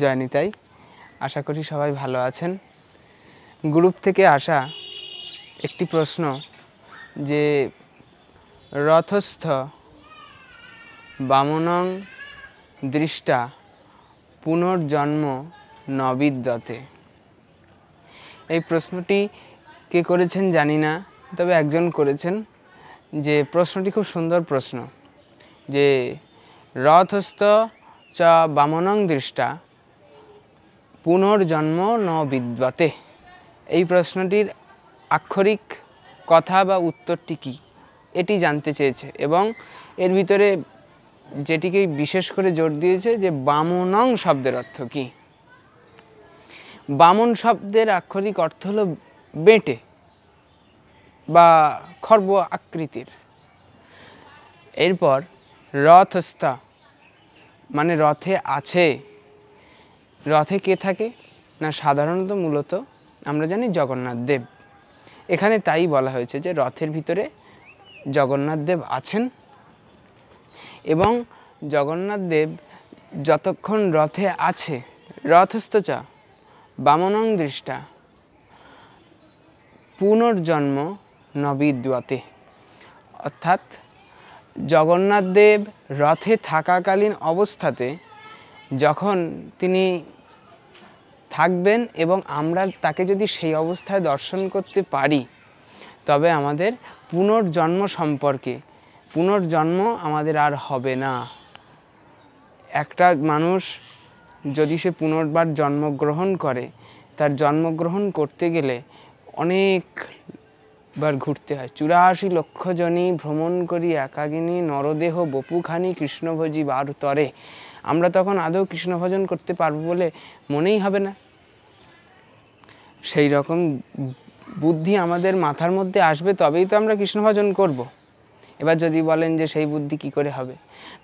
জয়নিতাই আশা করি সবাই ভালো আছেন গ্রুপ থেকে আসা একটি প্রশ্ন যে রথস্থ বামনং দৃষ্টা পুনর্জন্ম নবিদ্যতে এই প্রশ্নটি কে করেছেন জানি না তবে একজন করেছেন যে প্রশ্নটি খুব সুন্দর প্রশ্ন যে রথস্থ চ বামনং দৃষ্টা পুনর্জন্ম ন বিদ্বাতে এই প্রশ্নটির আক্ষরিক কথা বা উত্তরটি কী এটি জানতে চেয়েছে এবং এর ভিতরে যেটিকে বিশেষ করে জোর দিয়েছে যে বামনং শব্দের অর্থ কী বামন শব্দের আক্ষরিক অর্থ হলো বেঁটে বা খর্ব আকৃতির এরপর রথস্থা মানে রথে আছে রথে কে থাকে না সাধারণত মূলত আমরা জানি জগন্নাথ দেব এখানে তাই বলা হয়েছে যে রথের ভিতরে জগন্নাথ দেব আছেন এবং জগন্নাথ দেব যতক্ষণ রথে আছে রথস্থচা বামনং দৃষ্টা পুনর্জন্ম নবিদ্যতে অর্থাৎ জগন্নাথ দেব রথে থাকাকালীন অবস্থাতে যখন তিনি থাকবেন এবং আমরা তাকে যদি সেই অবস্থায় দর্শন করতে পারি তবে আমাদের পুনর্জন্ম সম্পর্কে পুনর্জন্ম আমাদের আর হবে না একটা মানুষ যদি সে পুনর্বার জন্মগ্রহণ করে তার জন্মগ্রহণ করতে গেলে অনেকবার ঘুরতে হয় চুরাশি লক্ষজনী ভ্রমণ করি একাগিনী নরদেহ বপুখানি কৃষ্ণভোজী বার তরে আমরা তখন আদৌ কৃষ্ণ ভজন করতে পারবো বলে মনেই হবে না সেই রকম বুদ্ধি আমাদের মাথার মধ্যে আসবে তবেই তো আমরা কৃষ্ণ ভজন করব। এবার যদি বলেন যে সেই বুদ্ধি কি করে হবে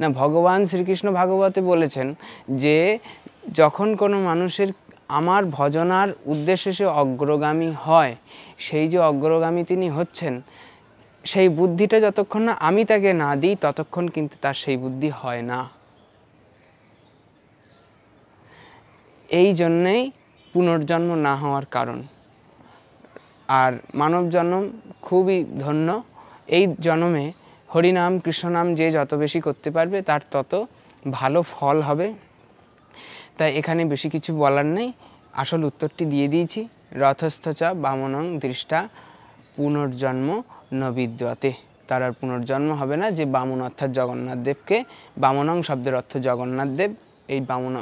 না ভগবান শ্রীকৃষ্ণ ভাগবতে বলেছেন যে যখন কোনো মানুষের আমার ভজনার উদ্দেশ্যে সে অগ্রগামী হয় সেই যে অগ্রগামী তিনি হচ্ছেন সেই বুদ্ধিটা যতক্ষণ না আমি তাকে না দিই ততক্ষণ কিন্তু তার সেই বুদ্ধি হয় না এই জন্যেই পুনর্জন্ম না হওয়ার কারণ আর মানব জন্ম খুবই ধন্য এই জন্মে হরিনাম কৃষ্ণনাম যে যত বেশি করতে পারবে তার তত ভালো ফল হবে তাই এখানে বেশি কিছু বলার নেই আসল উত্তরটি দিয়ে দিয়েছি রথস্থচা বামনং দৃষ্টা পুনর্জন্ম নবিদ্যতে তার আর পুনর্জন্ম হবে না যে বামন অর্থাৎ জগন্নাথ দেবকে বামনং শব্দের অর্থ জগন্নাথ দেব এই বামন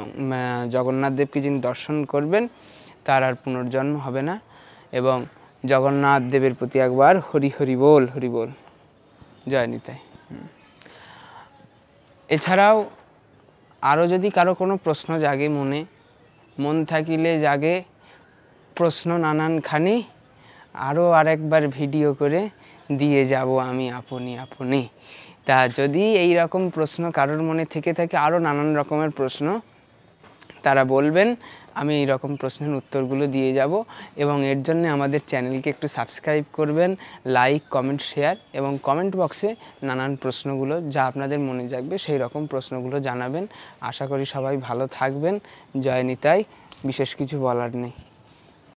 জগন্নাথ দেবকে যিনি দর্শন করবেন তার আর পুনর্জন্ম হবে না এবং জগন্নাথ দেবের প্রতি একবার হরি হরি বল হরি বল জয় নিতাই এছাড়াও আরও যদি কারো কোনো প্রশ্ন জাগে মনে মন থাকিলে জাগে প্রশ্ন নানানখানি আরও আরেকবার ভিডিও করে দিয়ে যাব আমি আপনি আপনি তা যদি এই রকম প্রশ্ন কারোর মনে থেকে থাকে আরও নানান রকমের প্রশ্ন তারা বলবেন আমি এই রকম প্রশ্নের উত্তরগুলো দিয়ে যাব এবং এর জন্য আমাদের চ্যানেলকে একটু সাবস্ক্রাইব করবেন লাইক কমেন্ট শেয়ার এবং কমেন্ট বক্সে নানান প্রশ্নগুলো যা আপনাদের মনে জাগবে সেই রকম প্রশ্নগুলো জানাবেন আশা করি সবাই ভালো থাকবেন জয় নিতাই বিশেষ কিছু বলার নেই